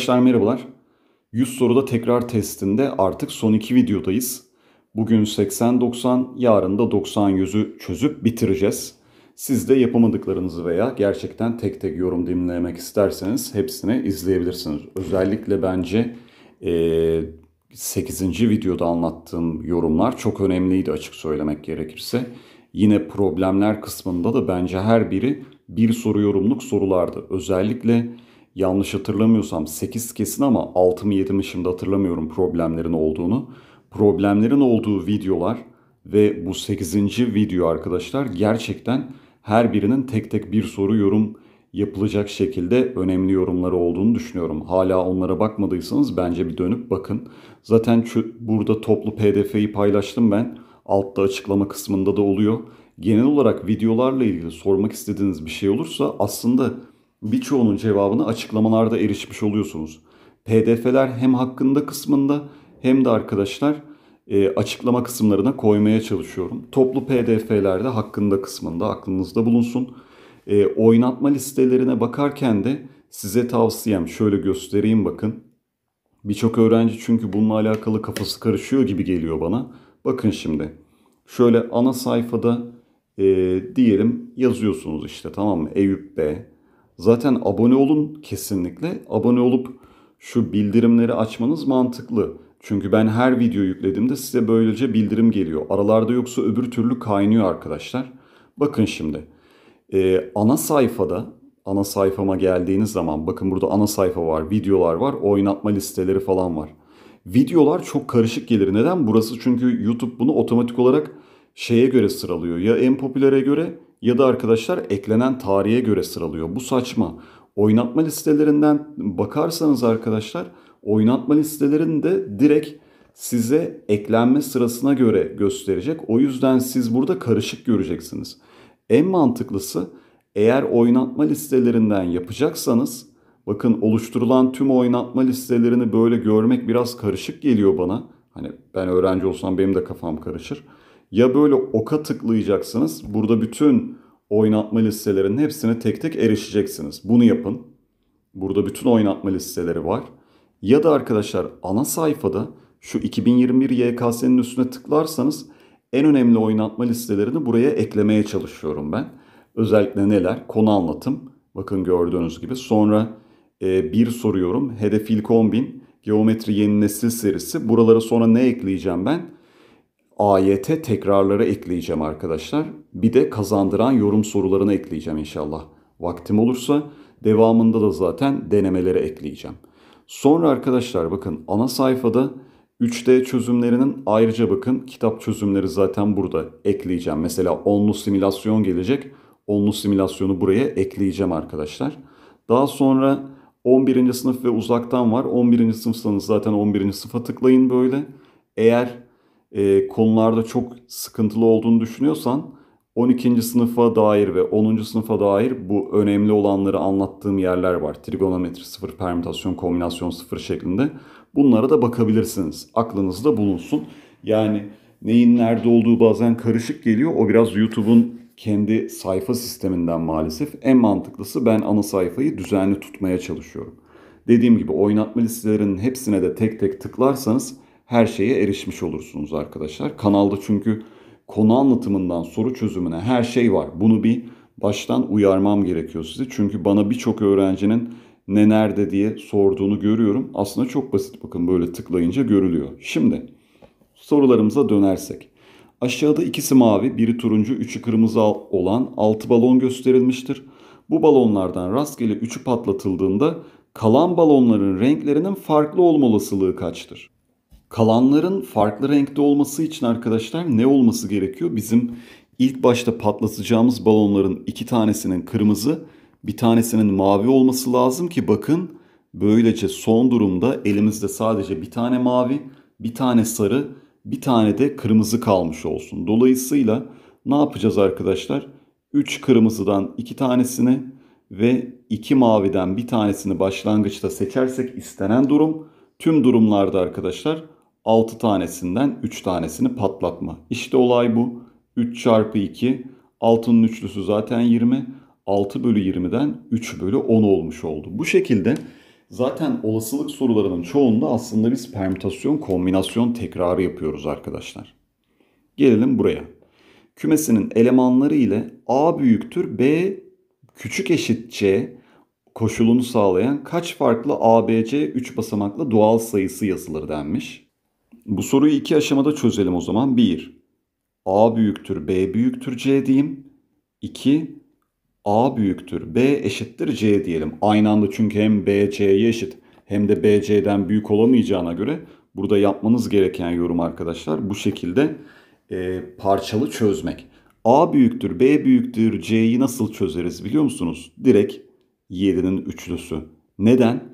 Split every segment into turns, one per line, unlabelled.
Arkadaşlar merhabalar. 100 soruda tekrar testinde artık son iki videodayız. Bugün 80-90, yarın da 90-100'ü çözüp bitireceğiz. Siz de yapamadıklarınızı veya gerçekten tek tek yorum dinlemek isterseniz hepsini izleyebilirsiniz. Özellikle bence e, 8. videoda anlattığım yorumlar çok önemliydi açık söylemek gerekirse. Yine problemler kısmında da bence her biri bir soru yorumluk sorulardı. Özellikle yanlış hatırlamıyorsam 8 kesin ama 6 mı 7 mi şimdi hatırlamıyorum problemlerin olduğunu. Problemlerin olduğu videolar ve bu 8. video arkadaşlar gerçekten her birinin tek tek bir soru yorum yapılacak şekilde önemli yorumları olduğunu düşünüyorum. Hala onlara bakmadıysanız bence bir dönüp bakın. Zaten burada toplu PDF'yi paylaştım ben. Altta açıklama kısmında da oluyor. Genel olarak videolarla ilgili sormak istediğiniz bir şey olursa aslında birçoğunun cevabını açıklamalarda erişmiş oluyorsunuz. PDF'ler hem hakkında kısmında hem de arkadaşlar e, açıklama kısımlarına koymaya çalışıyorum. Toplu PDF'lerde hakkında kısmında aklınızda bulunsun. E, oynatma listelerine bakarken de size tavsiyem şöyle göstereyim bakın. Birçok öğrenci çünkü bununla alakalı kafası karışıyor gibi geliyor bana. Bakın şimdi şöyle ana sayfada e, diyelim yazıyorsunuz işte tamam mı? Eyüp B, Zaten abone olun kesinlikle. Abone olup şu bildirimleri açmanız mantıklı. Çünkü ben her video yüklediğimde size böylece bildirim geliyor. Aralarda yoksa öbür türlü kaynıyor arkadaşlar. Bakın şimdi. Ee, ana sayfada, ana sayfama geldiğiniz zaman bakın burada ana sayfa var, videolar var, oynatma listeleri falan var. Videolar çok karışık gelir. Neden? Burası çünkü YouTube bunu otomatik olarak şeye göre sıralıyor. Ya en popülere göre ya da arkadaşlar eklenen tarihe göre sıralıyor. Bu saçma. Oynatma listelerinden bakarsanız arkadaşlar oynatma listelerinde direkt size eklenme sırasına göre gösterecek. O yüzden siz burada karışık göreceksiniz. En mantıklısı eğer oynatma listelerinden yapacaksanız bakın oluşturulan tüm oynatma listelerini böyle görmek biraz karışık geliyor bana. Hani ben öğrenci olsam benim de kafam karışır ya böyle oka tıklayacaksınız. Burada bütün oynatma listelerinin hepsine tek tek erişeceksiniz. Bunu yapın. Burada bütün oynatma listeleri var. Ya da arkadaşlar ana sayfada şu 2021 YKS'nin üstüne tıklarsanız en önemli oynatma listelerini buraya eklemeye çalışıyorum ben. Özellikle neler? Konu anlatım. Bakın gördüğünüz gibi. Sonra e, bir soruyorum. Hedef ilk 10.000. Geometri yeni nesil serisi. Buralara sonra ne ekleyeceğim ben? ayete tekrarları ekleyeceğim arkadaşlar. Bir de kazandıran yorum sorularını ekleyeceğim inşallah. Vaktim olursa devamında da zaten denemelere ekleyeceğim. Sonra arkadaşlar bakın ana sayfada 3D çözümlerinin ayrıca bakın kitap çözümleri zaten burada ekleyeceğim. Mesela onlu simülasyon gelecek. Onlu simülasyonu buraya ekleyeceğim arkadaşlar. Daha sonra 11. sınıf ve uzaktan var. 11. sınıfsanız zaten 11. sınıfa tıklayın böyle. Eğer e, konularda çok sıkıntılı olduğunu düşünüyorsan 12. sınıfa dair ve 10. sınıfa dair bu önemli olanları anlattığım yerler var. Trigonometri sıfır permütasyon, kombinasyon sıfır şeklinde. Bunlara da bakabilirsiniz. Aklınızda bulunsun. Yani neyin nerede olduğu bazen karışık geliyor. O biraz YouTube'un kendi sayfa sisteminden maalesef. En mantıklısı ben ana sayfayı düzenli tutmaya çalışıyorum. Dediğim gibi oynatma listelerinin hepsine de tek tek tıklarsanız her şeye erişmiş olursunuz arkadaşlar. Kanalda çünkü konu anlatımından soru çözümüne her şey var. Bunu bir baştan uyarmam gerekiyor size. Çünkü bana birçok öğrencinin ne nerede diye sorduğunu görüyorum. Aslında çok basit bakın böyle tıklayınca görülüyor. Şimdi sorularımıza dönersek. Aşağıda ikisi mavi, biri turuncu, üçü kırmızı olan 6 balon gösterilmiştir. Bu balonlardan rastgele üçü patlatıldığında kalan balonların renklerinin farklı olma olasılığı kaçtır? Kalanların farklı renkte olması için arkadaşlar ne olması gerekiyor? Bizim ilk başta patlatacağımız balonların iki tanesinin kırmızı, bir tanesinin mavi olması lazım ki bakın böylece son durumda elimizde sadece bir tane mavi, bir tane sarı, bir tane de kırmızı kalmış olsun. Dolayısıyla ne yapacağız arkadaşlar? 3 kırmızıdan 2 tanesini ve 2 maviden bir tanesini başlangıçta seçersek istenen durum tüm durumlarda arkadaşlar 6 tanesinden 3 tanesini patlatma. İşte olay bu. 3 çarpı 2 6'nın üçlüsü zaten 20. 6 bölü 20'den 3 bölü 10 olmuş oldu. Bu şekilde zaten olasılık sorularının çoğunda aslında biz permütasyon kombinasyon tekrarı yapıyoruz arkadaşlar. Gelelim buraya. Kümesinin elemanları ile A büyüktür B küçük eşit C koşulunu sağlayan kaç farklı ABC 3 basamaklı doğal sayısı yazılır denmiş. Bu soruyu iki aşamada çözelim o zaman. 1. A büyüktür B büyüktür C diyeyim. 2. A büyüktür B eşittir C diyelim. Aynı anda çünkü hem B C'ye eşit hem de B C'den büyük olamayacağına göre burada yapmanız gereken yorum arkadaşlar bu şekilde e, parçalı çözmek. A büyüktür, B büyüktür, C'yi nasıl çözeriz biliyor musunuz? Direkt 7'nin üçlüsü. Neden?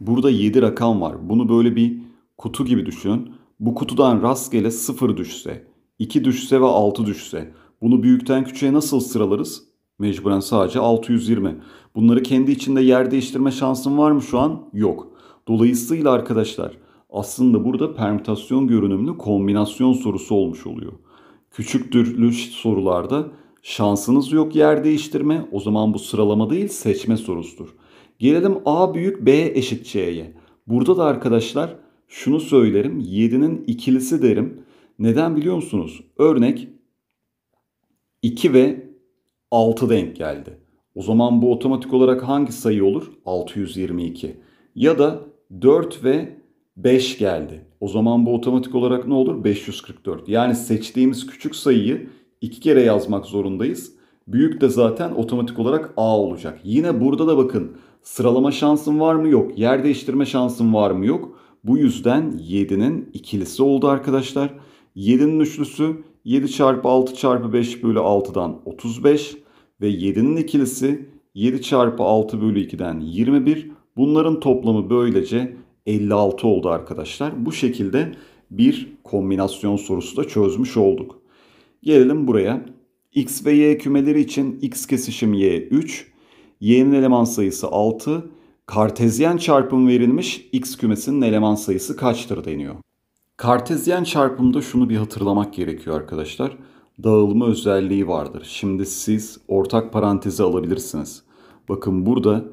Burada 7 rakam var. Bunu böyle bir kutu gibi düşünün. Bu kutudan rastgele 0 düşse, 2 düşse ve 6 düşse bunu büyükten küçüğe nasıl sıralarız? Mecburen sadece 620. Bunları kendi içinde yer değiştirme şansın var mı şu an? Yok. Dolayısıyla arkadaşlar aslında burada permütasyon görünümlü kombinasyon sorusu olmuş oluyor. Küçük türlü sorularda şansınız yok yer değiştirme o zaman bu sıralama değil seçme sorusudur. Gelelim A büyük B eşit C'ye. Burada da arkadaşlar şunu söylerim. 7'nin ikilisi derim. Neden biliyor musunuz? Örnek 2 ve 6 denk geldi. O zaman bu otomatik olarak hangi sayı olur? 622. Ya da 4 ve 5 geldi. O zaman bu otomatik olarak ne olur? 544. Yani seçtiğimiz küçük sayıyı iki kere yazmak zorundayız. Büyük de zaten otomatik olarak A olacak. Yine burada da bakın sıralama şansım var mı yok. Yer değiştirme şansım var mı yok. Bu yüzden 7'nin ikilisi oldu arkadaşlar. 7'nin üçlüsü 7 çarpı 6 çarpı 5 bölü 6'dan 35 ve 7'nin ikilisi 7 çarpı 6 bölü 2'den 21. Bunların toplamı böylece 56 oldu arkadaşlar. Bu şekilde bir kombinasyon sorusu da çözmüş olduk. Gelelim buraya. X ve Y kümeleri için X kesişim Y 3, Y'nin eleman sayısı 6, Kartezyen çarpım verilmiş X kümesinin eleman sayısı kaçtır deniyor. Kartezyen çarpımda şunu bir hatırlamak gerekiyor arkadaşlar. Dağılma özelliği vardır. Şimdi siz ortak parantezi alabilirsiniz. Bakın burada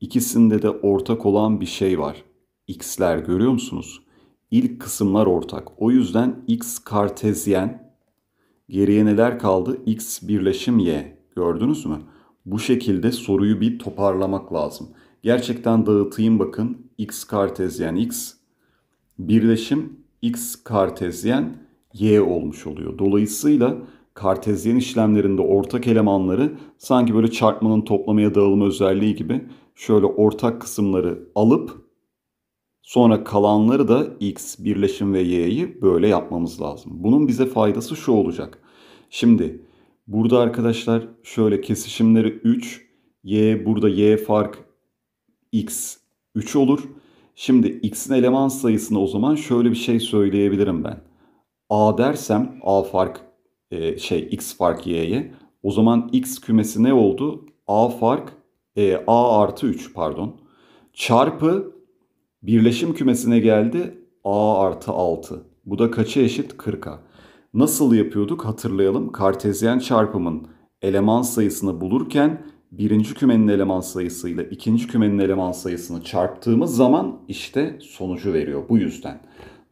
ikisinde de ortak olan bir şey var. X'ler görüyor musunuz? İlk kısımlar ortak. O yüzden X kartezyen geriye neler kaldı? X birleşim Y. Gördünüz mü? Bu şekilde soruyu bir toparlamak lazım. Gerçekten dağıtayım bakın. X kartezyen X birleşim X kartezyen Y olmuş oluyor. Dolayısıyla kartezyen işlemlerinde ortak elemanları sanki böyle çarpmanın toplamaya dağılma özelliği gibi şöyle ortak kısımları alıp sonra kalanları da x birleşim ve y'yi böyle yapmamız lazım. Bunun bize faydası şu olacak. Şimdi burada arkadaşlar şöyle kesişimleri 3, y burada y fark x 3 olur. Şimdi x'in eleman sayısını o zaman şöyle bir şey söyleyebilirim ben. a dersem a fark e, şey x fark y'ye o zaman x kümesi ne oldu? a fark e, a artı 3 pardon çarpı birleşim kümesine geldi a artı 6. Bu da kaça eşit? 40'a. Nasıl yapıyorduk hatırlayalım. Kartezyen çarpımın eleman sayısını bulurken birinci kümenin eleman sayısıyla ikinci kümenin eleman sayısını çarptığımız zaman işte sonucu veriyor bu yüzden.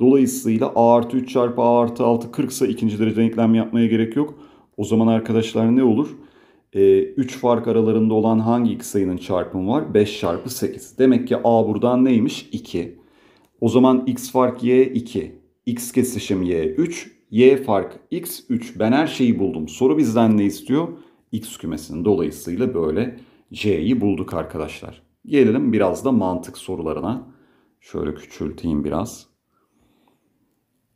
Dolayısıyla A artı 3 çarpı A artı 6 40 ise ikinci derece denklem yapmaya gerek yok. O zaman arkadaşlar ne olur? 3 e, fark aralarında olan hangi iki sayının çarpımı var? 5 çarpı 8. Demek ki A buradan neymiş? 2. O zaman X fark Y 2. X kesişim Y 3. Y fark X 3. Ben her şeyi buldum. Soru bizden ne istiyor? X kümesinin dolayısıyla böyle C'yi bulduk arkadaşlar. Gelelim biraz da mantık sorularına. Şöyle küçülteyim biraz.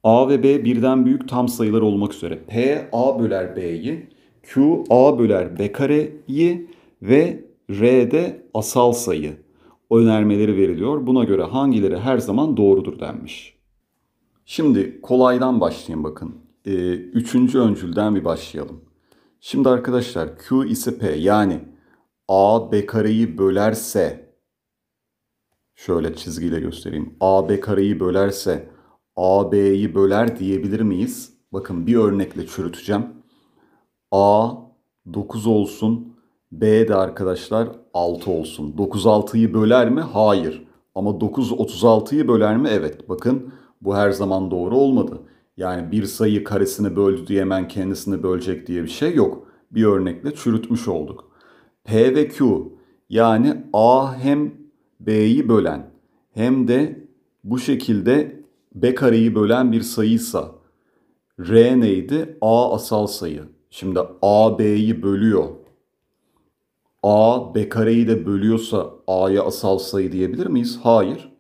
A ve B birden büyük tam sayılar olmak üzere P A böler B'yi, Q A böler B kareyi ve R de asal sayı önermeleri veriliyor. Buna göre hangileri her zaman doğrudur denmiş. Şimdi kolaydan başlayayım bakın. Ee, üçüncü öncülden bir başlayalım. Şimdi arkadaşlar Q ise P yani A B kareyi bölerse şöyle çizgiyle göstereyim. A B kareyi bölerse A B'yi böler diyebilir miyiz? Bakın bir örnekle çürüteceğim. A 9 olsun. B de arkadaşlar 6 olsun. 9 6'yı böler mi? Hayır. Ama 9 36'yı böler mi? Evet. Bakın bu her zaman doğru olmadı. Yani bir sayı karesini böldü diye hemen kendisini bölecek diye bir şey yok. Bir örnekle çürütmüş olduk. P ve Q yani A hem B'yi bölen hem de bu şekilde B kareyi bölen bir sayıysa R neydi? A asal sayı. Şimdi A B'yi bölüyor. A B kareyi de bölüyorsa A'ya asal sayı diyebilir miyiz? Hayır.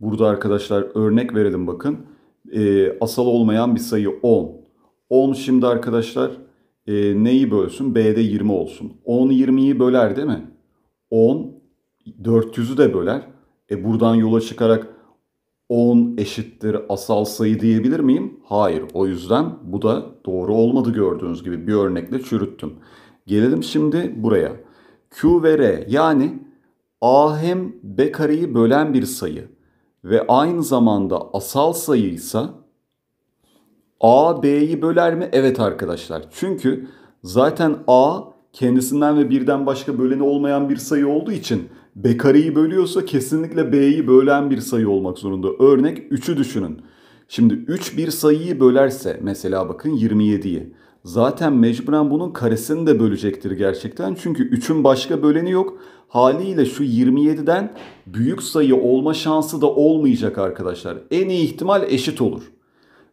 Burada arkadaşlar örnek verelim bakın e, asal olmayan bir sayı 10. 10 şimdi arkadaşlar e, neyi bölsün? B'de 20 olsun. 10 20'yi böler değil mi? 10 400'ü de böler. E buradan yola çıkarak 10 eşittir asal sayı diyebilir miyim? Hayır. O yüzden bu da doğru olmadı gördüğünüz gibi bir örnekle çürüttüm. Gelelim şimdi buraya. Q ve R yani A hem B kareyi bölen bir sayı ve aynı zamanda asal sayıysa A B'yi böler mi? Evet arkadaşlar. Çünkü zaten A kendisinden ve birden başka böleni olmayan bir sayı olduğu için B kareyi bölüyorsa kesinlikle B'yi bölen bir sayı olmak zorunda. Örnek 3'ü düşünün. Şimdi 3 bir sayıyı bölerse mesela bakın 27'yi zaten mecburen bunun karesini de bölecektir gerçekten. Çünkü 3'ün başka böleni yok. Haliyle şu 27'den büyük sayı olma şansı da olmayacak arkadaşlar. En iyi ihtimal eşit olur.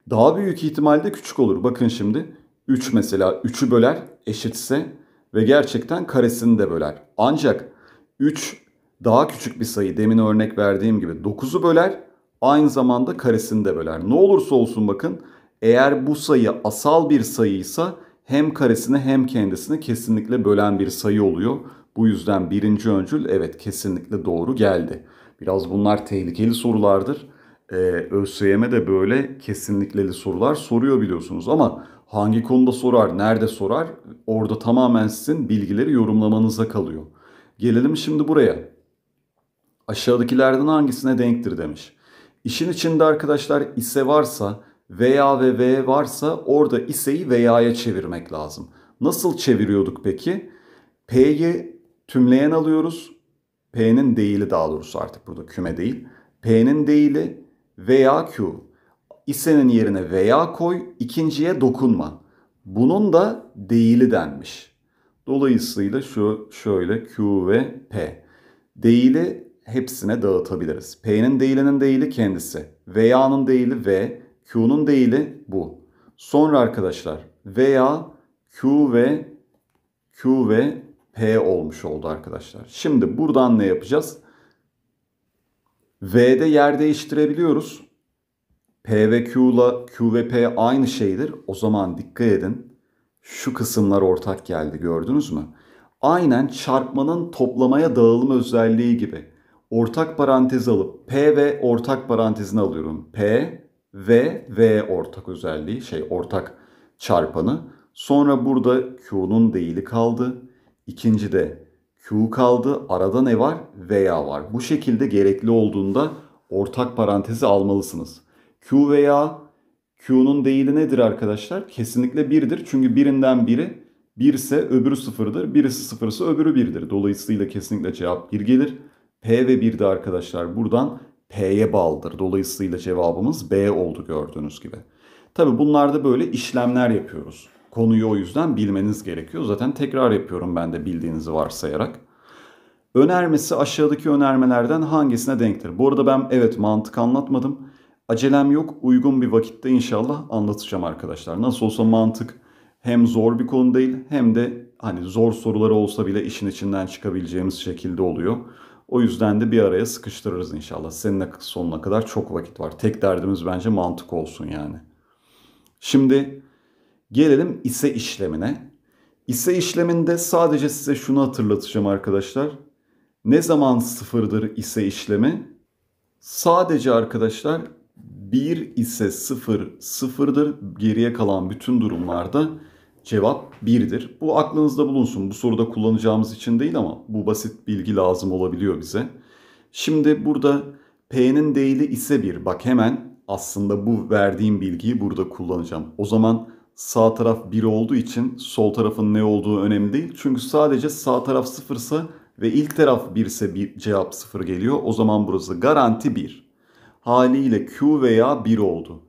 Daha büyük ihtimalde küçük olur. Bakın şimdi 3 mesela 3'ü böler eşitse ve gerçekten karesini de böler. Ancak 3 daha küçük bir sayı demin örnek verdiğim gibi 9'u böler aynı zamanda karesini de böler. Ne olursa olsun bakın eğer bu sayı asal bir sayıysa hem karesini hem kendisini kesinlikle bölen bir sayı oluyor. Bu yüzden birinci öncül evet kesinlikle doğru geldi. Biraz bunlar tehlikeli sorulardır. Ee, ÖSYM de böyle kesinlikleli sorular soruyor biliyorsunuz ama hangi konuda sorar, nerede sorar orada tamamen sizin bilgileri yorumlamanıza kalıyor. Gelelim şimdi buraya. Aşağıdakilerden hangisine denktir demiş. İşin içinde arkadaşlar ise varsa veya ve V varsa orada iseyi veya'ya çevirmek lazım. Nasıl çeviriyorduk peki? P'yi tümleyen alıyoruz. P'nin değili daha doğrusu artık burada küme değil. P'nin değili veya Q. İsenin yerine veya koy, ikinciye dokunma. Bunun da değili denmiş. Dolayısıyla şu şöyle Q ve P. Değili hepsine dağıtabiliriz. P'nin değilinin değili kendisi. Veya'nın değili V. Q'nun değili bu. Sonra arkadaşlar veya Q ve Q ve P olmuş oldu arkadaşlar. Şimdi buradan ne yapacağız? V'de yer değiştirebiliyoruz. P ve Q'la Q ve P aynı şeydir. O zaman dikkat edin. Şu kısımlar ortak geldi gördünüz mü? Aynen çarpmanın toplamaya dağılım özelliği gibi. Ortak parantez alıp P ve ortak parantezini alıyorum. P V, V ortak özelliği, şey ortak çarpanı. Sonra burada Q'nun değili kaldı. İkinci de Q kaldı. Arada ne var? Veya var. Bu şekilde gerekli olduğunda ortak parantezi almalısınız. Q veya Q'nun değili nedir arkadaşlar? Kesinlikle birdir Çünkü birinden biri bir ise öbürü sıfırdır. Birisi 0 ise öbürü 1'dir. Dolayısıyla kesinlikle cevap bir gelir. P ve 1 de arkadaşlar buradan P'ye bağlıdır. Dolayısıyla cevabımız B oldu gördüğünüz gibi. Tabi bunlarda böyle işlemler yapıyoruz. Konuyu o yüzden bilmeniz gerekiyor. Zaten tekrar yapıyorum ben de bildiğinizi varsayarak. Önermesi aşağıdaki önermelerden hangisine denktir? Bu arada ben evet mantık anlatmadım. Acelem yok. Uygun bir vakitte inşallah anlatacağım arkadaşlar. Nasıl olsa mantık hem zor bir konu değil hem de hani zor soruları olsa bile işin içinden çıkabileceğimiz şekilde oluyor. O yüzden de bir araya sıkıştırırız inşallah. senin sonuna kadar çok vakit var. Tek derdimiz bence mantık olsun yani. Şimdi gelelim ise işlemine. İse işleminde sadece size şunu hatırlatacağım arkadaşlar. Ne zaman sıfırdır ise işlemi? Sadece arkadaşlar 1 ise 0 sıfır, sıfırdır. Geriye kalan bütün durumlarda Cevap 1'dir. Bu aklınızda bulunsun. Bu soruda kullanacağımız için değil ama bu basit bilgi lazım olabiliyor bize. Şimdi burada P'nin değili ise 1. Bak hemen aslında bu verdiğim bilgiyi burada kullanacağım. O zaman sağ taraf 1 olduğu için sol tarafın ne olduğu önemli değil. Çünkü sadece sağ taraf 0 ise ve ilk taraf 1 ise bir cevap 0 geliyor. O zaman burası garanti 1. Haliyle Q veya 1 oldu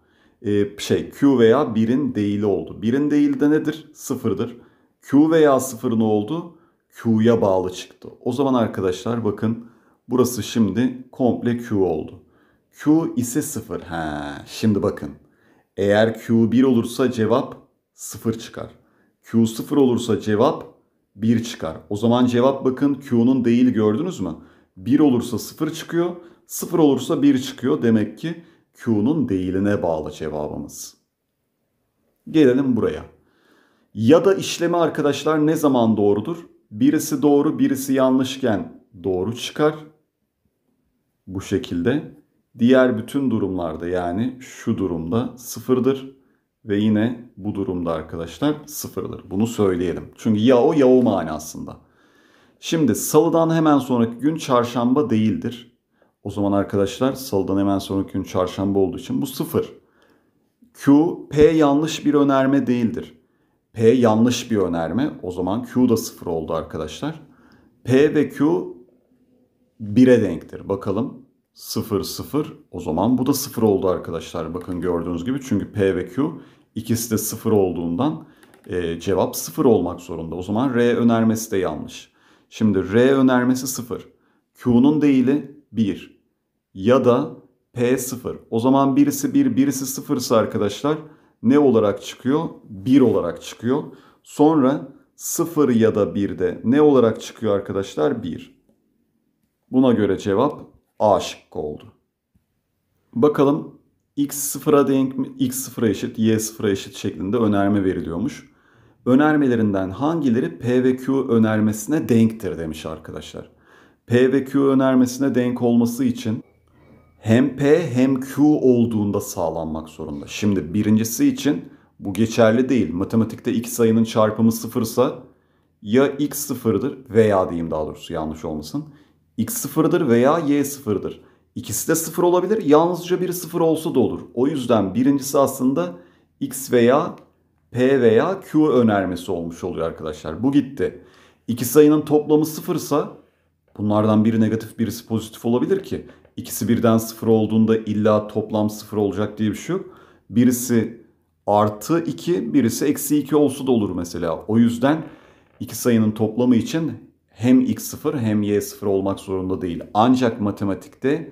e, şey Q veya 1'in değili oldu. 1'in değili de nedir? sıfırdır Q veya 0'ın oldu? Q'ya bağlı çıktı. O zaman arkadaşlar bakın burası şimdi komple Q oldu. Q ise 0. he şimdi bakın. Eğer Q 1 olursa cevap 0 çıkar. Q 0 olursa cevap 1 çıkar. O zaman cevap bakın Q'nun değil gördünüz mü? 1 olursa 0 çıkıyor. 0 olursa 1 çıkıyor. Demek ki Q'nun değiline bağlı cevabımız. Gelelim buraya. Ya da işlemi arkadaşlar ne zaman doğrudur? Birisi doğru birisi yanlışken doğru çıkar. Bu şekilde. Diğer bütün durumlarda yani şu durumda sıfırdır. Ve yine bu durumda arkadaşlar sıfırdır. Bunu söyleyelim. Çünkü ya o ya o manasında. Şimdi salıdan hemen sonraki gün çarşamba değildir. O zaman arkadaşlar salıdan hemen sonraki gün çarşamba olduğu için bu sıfır. Q, P yanlış bir önerme değildir. P yanlış bir önerme. O zaman Q da sıfır oldu arkadaşlar. P ve Q 1'e denktir. Bakalım 0, 0. O zaman bu da 0 oldu arkadaşlar. Bakın gördüğünüz gibi. Çünkü P ve Q ikisi de 0 olduğundan e, cevap 0 olmak zorunda. O zaman R önermesi de yanlış. Şimdi R önermesi 0. Q'nun değili 1 ya da P0. O zaman birisi 1 birisi 0 ise arkadaşlar ne olarak çıkıyor? 1 olarak çıkıyor. Sonra 0 ya da 1'de ne olarak çıkıyor arkadaşlar? 1. Buna göre cevap A şıkkı oldu. Bakalım x sıfıra denk mi? x sıfıra eşit, y sıfıra eşit şeklinde önerme veriliyormuş. Önermelerinden hangileri P ve Q önermesine denktir demiş arkadaşlar. P ve Q önermesine denk olması için hem P hem Q olduğunda sağlanmak zorunda. Şimdi birincisi için bu geçerli değil. Matematikte iki sayının çarpımı sıfırsa ya x sıfırdır veya diyeyim daha doğrusu yanlış olmasın. x sıfırdır veya y sıfırdır. İkisi de sıfır olabilir. Yalnızca biri sıfır olsa da olur. O yüzden birincisi aslında x veya p veya q önermesi olmuş oluyor arkadaşlar. Bu gitti. İki sayının toplamı sıfırsa Bunlardan biri negatif birisi pozitif olabilir ki. İkisi birden sıfır olduğunda illa toplam sıfır olacak diye bir şey yok. Birisi artı 2 birisi eksi 2 olsa da olur mesela. O yüzden iki sayının toplamı için hem x0 hem y0 olmak zorunda değil. Ancak matematikte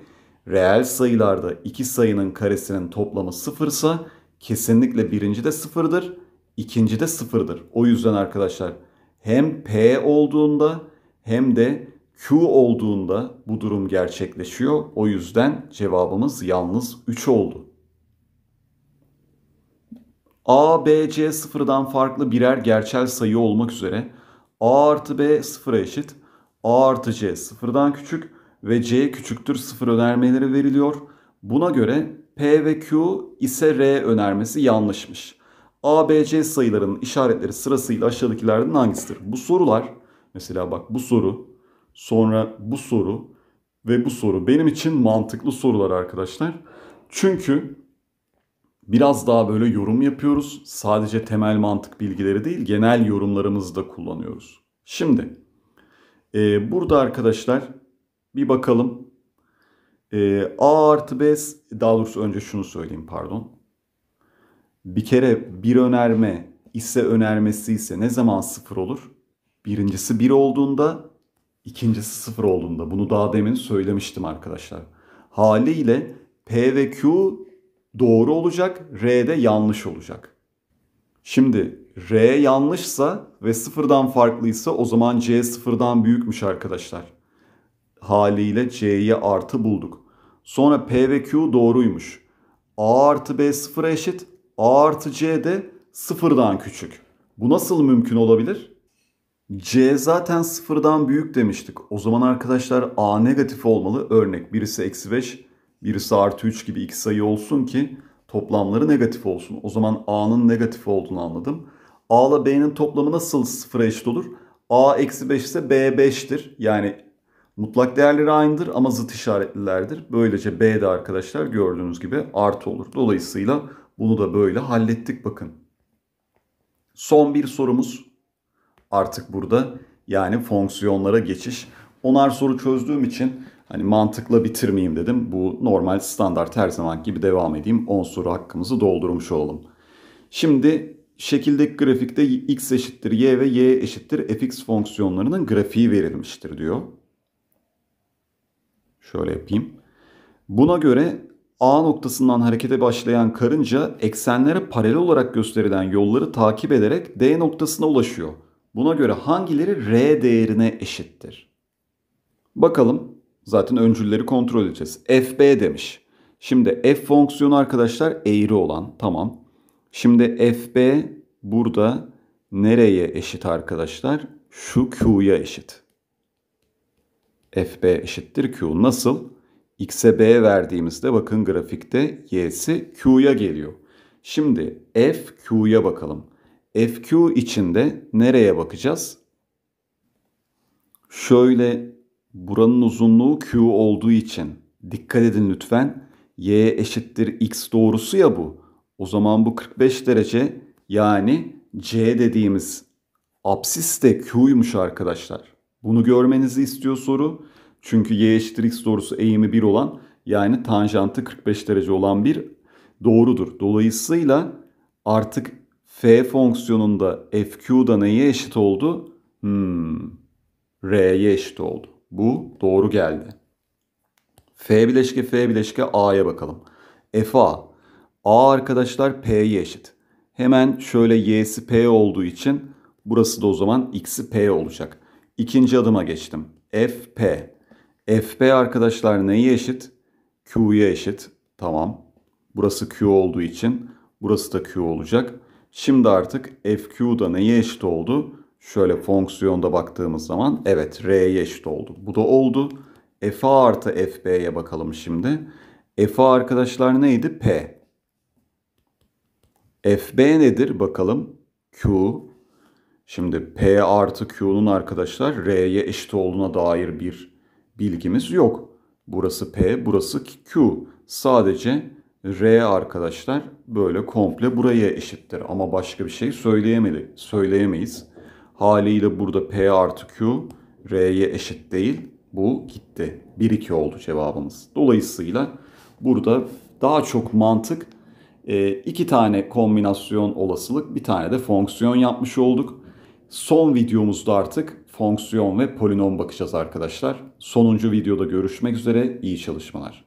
reel sayılarda iki sayının karesinin toplamı sıfırsa kesinlikle birinci de sıfırdır, ikinci de sıfırdır. O yüzden arkadaşlar hem p olduğunda hem de Q olduğunda bu durum gerçekleşiyor. O yüzden cevabımız yalnız 3 oldu. A, B, C sıfırdan farklı birer gerçel sayı olmak üzere A artı B sıfıra eşit, A artı C sıfırdan küçük ve C küçüktür sıfır önermeleri veriliyor. Buna göre P ve Q ise R önermesi yanlışmış. A, B, C sayılarının işaretleri sırasıyla aşağıdakilerden hangisidir? Bu sorular mesela bak bu soru sonra bu soru ve bu soru benim için mantıklı sorular arkadaşlar. Çünkü biraz daha böyle yorum yapıyoruz. Sadece temel mantık bilgileri değil, genel yorumlarımızı da kullanıyoruz. Şimdi e, burada arkadaşlar bir bakalım. E, A artı B, daha doğrusu önce şunu söyleyeyim pardon. Bir kere bir önerme ise önermesi ise ne zaman sıfır olur? Birincisi bir olduğunda ikincisi sıfır olduğunda. Bunu daha demin söylemiştim arkadaşlar. Haliyle P ve Q doğru olacak, R de yanlış olacak. Şimdi R yanlışsa ve sıfırdan farklıysa o zaman C sıfırdan büyükmüş arkadaşlar. Haliyle C'yi artı bulduk. Sonra P ve Q doğruymuş. A artı B sıfıra eşit. A artı C de sıfırdan küçük. Bu nasıl mümkün olabilir? C zaten sıfırdan büyük demiştik. O zaman arkadaşlar A negatif olmalı. Örnek birisi eksi 5, birisi artı 3 gibi iki sayı olsun ki toplamları negatif olsun. O zaman A'nın negatif olduğunu anladım. A ile B'nin toplamı nasıl sıfıra eşit olur? A eksi 5 ise B 5'tir. Yani mutlak değerleri aynıdır ama zıt işaretlilerdir. Böylece B de arkadaşlar gördüğünüz gibi artı olur. Dolayısıyla bunu da böyle hallettik bakın. Son bir sorumuz artık burada yani fonksiyonlara geçiş. Onar soru çözdüğüm için hani mantıkla bitirmeyeyim dedim. Bu normal standart her zaman gibi devam edeyim. 10 soru hakkımızı doldurmuş olalım. Şimdi şekildeki grafikte x eşittir y ve y eşittir fx fonksiyonlarının grafiği verilmiştir diyor. Şöyle yapayım. Buna göre A noktasından harekete başlayan karınca eksenlere paralel olarak gösterilen yolları takip ederek D noktasına ulaşıyor. Buna göre hangileri R değerine eşittir? Bakalım. Zaten öncülleri kontrol edeceğiz. FB demiş. Şimdi F fonksiyonu arkadaşlar eğri olan. Tamam. Şimdi FB burada nereye eşit arkadaşlar? Şu Q'ya eşit. FB eşittir Q. Nasıl? X'e B verdiğimizde bakın grafikte Y'si Q'ya geliyor. Şimdi F Q'ya bakalım. FQ içinde nereye bakacağız? Şöyle buranın uzunluğu Q olduğu için dikkat edin lütfen. Y eşittir X doğrusu ya bu. O zaman bu 45 derece yani C dediğimiz absis de Q'ymuş arkadaşlar. Bunu görmenizi istiyor soru. Çünkü y eşittir x doğrusu eğimi 1 olan yani tanjantı 45 derece olan bir doğrudur. Dolayısıyla artık f fonksiyonunda fq'da neye eşit oldu? Hmm, r'ye eşit oldu. Bu doğru geldi. f bileşke f bileşke a'ya bakalım. f a. a arkadaşlar p'ye eşit. Hemen şöyle y'si p olduğu için burası da o zaman x'i p olacak. İkinci adıma geçtim. fp. fp arkadaşlar neye eşit? q'ya eşit. Tamam. Burası q olduğu için burası da q olacak. Şimdi artık FQ da neye eşit oldu? Şöyle fonksiyonda baktığımız zaman evet R'ye eşit oldu. Bu da oldu. FA artı FB'ye bakalım şimdi. FA arkadaşlar neydi? P. FB nedir? Bakalım. Q. Şimdi P artı Q'nun arkadaşlar R'ye eşit olduğuna dair bir bilgimiz yok. Burası P, burası Q. Sadece R arkadaşlar böyle komple buraya eşittir. Ama başka bir şey söyleyemedi, söyleyemeyiz. Haliyle burada P artı Q R'ye eşit değil. Bu gitti. 1-2 oldu cevabımız. Dolayısıyla burada daha çok mantık e, iki tane kombinasyon olasılık bir tane de fonksiyon yapmış olduk. Son videomuzda artık fonksiyon ve polinom bakacağız arkadaşlar. Sonuncu videoda görüşmek üzere. İyi çalışmalar.